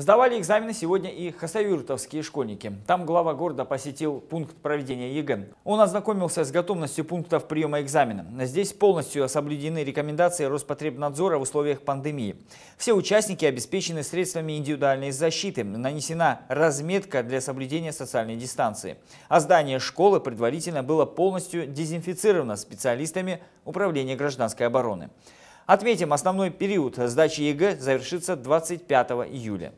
Сдавали экзамены сегодня и хасавюртовские школьники. Там глава города посетил пункт проведения ЕГЭ. Он ознакомился с готовностью пунктов приема экзамена. Здесь полностью соблюдены рекомендации Роспотребнадзора в условиях пандемии. Все участники обеспечены средствами индивидуальной защиты. Нанесена разметка для соблюдения социальной дистанции. А здание школы предварительно было полностью дезинфицировано специалистами Управления гражданской обороны. Отметим, основной период сдачи ЕГЭ завершится 25 июля.